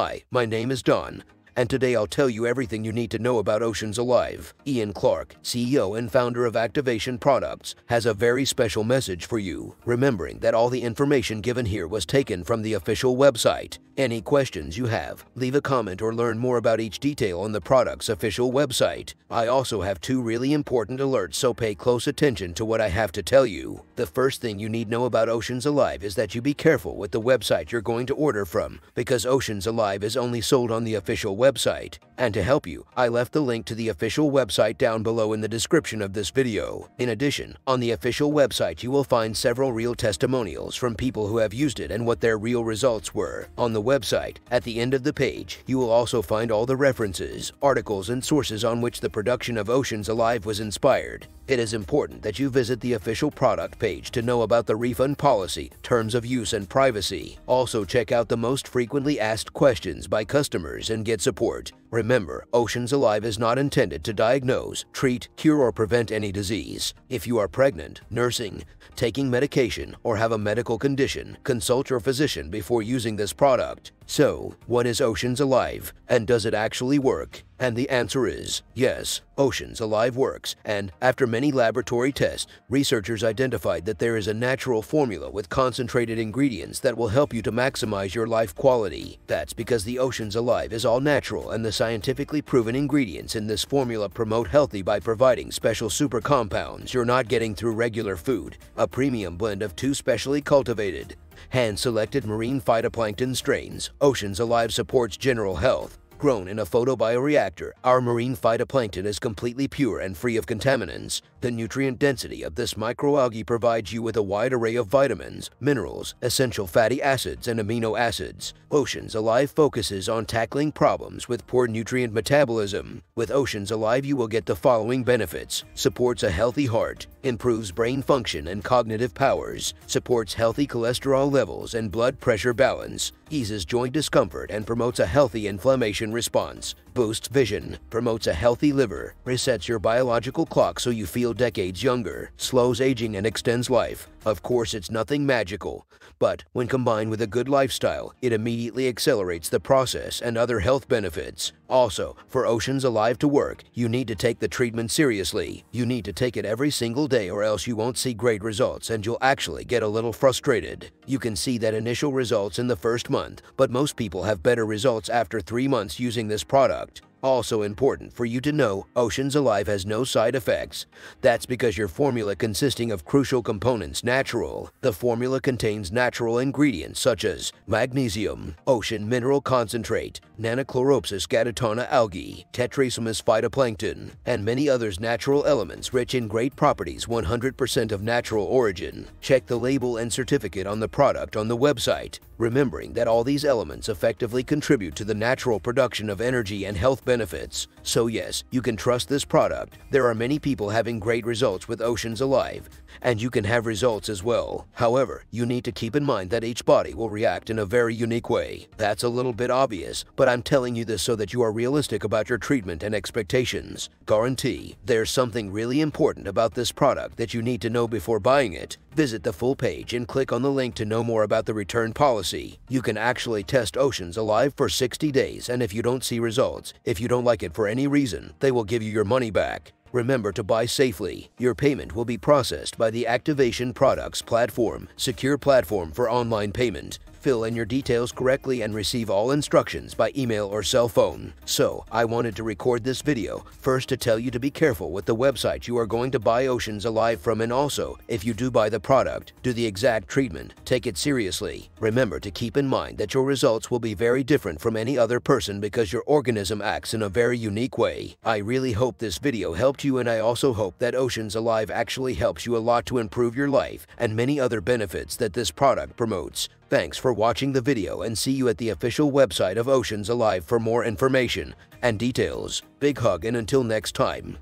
Hi, my name is Don and today I'll tell you everything you need to know about Oceans Alive. Ian Clark, CEO and founder of Activation Products, has a very special message for you, remembering that all the information given here was taken from the official website. Any questions you have, leave a comment or learn more about each detail on the product's official website. I also have two really important alerts, so pay close attention to what I have to tell you. The first thing you need know about Oceans Alive is that you be careful with the website you're going to order from, because Oceans Alive is only sold on the official website website. And to help you, I left the link to the official website down below in the description of this video. In addition, on the official website you will find several real testimonials from people who have used it and what their real results were. On the website, at the end of the page, you will also find all the references, articles, and sources on which the production of Oceans Alive was inspired. It is important that you visit the official product page to know about the refund policy, terms of use, and privacy. Also check out the most frequently asked questions by customers and get support. Remember Remember, Oceans Alive is not intended to diagnose, treat, cure, or prevent any disease. If you are pregnant, nursing, taking medication, or have a medical condition, consult your physician before using this product. So, what is Oceans Alive, and does it actually work? And the answer is yes, Oceans Alive works, and after many laboratory tests, researchers identified that there is a natural formula with concentrated ingredients that will help you to maximize your life quality. That's because the Oceans Alive is all natural and the scientifically proven ingredients in this formula promote healthy by providing special super compounds you're not getting through regular food, a premium blend of two specially cultivated, hand-selected marine phytoplankton strains. Oceans Alive supports general health, Grown in a photobioreactor, our marine phytoplankton is completely pure and free of contaminants. The nutrient density of this microalgae provides you with a wide array of vitamins, minerals, essential fatty acids, and amino acids. Oceans Alive focuses on tackling problems with poor nutrient metabolism. With Oceans Alive, you will get the following benefits. Supports a healthy heart, improves brain function and cognitive powers, supports healthy cholesterol levels and blood pressure balance, eases joint discomfort and promotes a healthy inflammation response boosts vision, promotes a healthy liver, resets your biological clock so you feel decades younger, slows aging and extends life. Of course, it's nothing magical, but when combined with a good lifestyle, it immediately accelerates the process and other health benefits. Also, for Oceans Alive to work, you need to take the treatment seriously. You need to take it every single day or else you won't see great results and you'll actually get a little frustrated. You can see that initial results in the first month, but most people have better results after three months using this product. Also important for you to know, Oceans Alive has no side effects. That's because your formula consisting of crucial components natural. The formula contains natural ingredients such as magnesium, ocean mineral concentrate, Nanochloropsis gaditana algae, Tetrasomus phytoplankton, and many others natural elements rich in great properties 100% of natural origin. Check the label and certificate on the product on the website, remembering that all these elements effectively contribute to the natural production of energy and health benefits so yes, you can trust this product. There are many people having great results with Oceans Alive, and you can have results as well. However, you need to keep in mind that each body will react in a very unique way. That's a little bit obvious, but I'm telling you this so that you are realistic about your treatment and expectations. Guarantee, there's something really important about this product that you need to know before buying it. Visit the full page and click on the link to know more about the return policy. You can actually test Oceans Alive for 60 days, and if you don't see results, if you don't like it for any any reason, they will give you your money back. Remember to buy safely. Your payment will be processed by the Activation Products Platform, secure platform for online payment fill in your details correctly and receive all instructions by email or cell phone. So, I wanted to record this video, first to tell you to be careful with the website you are going to buy Oceans Alive from and also, if you do buy the product, do the exact treatment, take it seriously. Remember to keep in mind that your results will be very different from any other person because your organism acts in a very unique way. I really hope this video helped you and I also hope that Oceans Alive actually helps you a lot to improve your life and many other benefits that this product promotes. Thanks for watching the video and see you at the official website of Oceans Alive for more information and details. Big hug and until next time.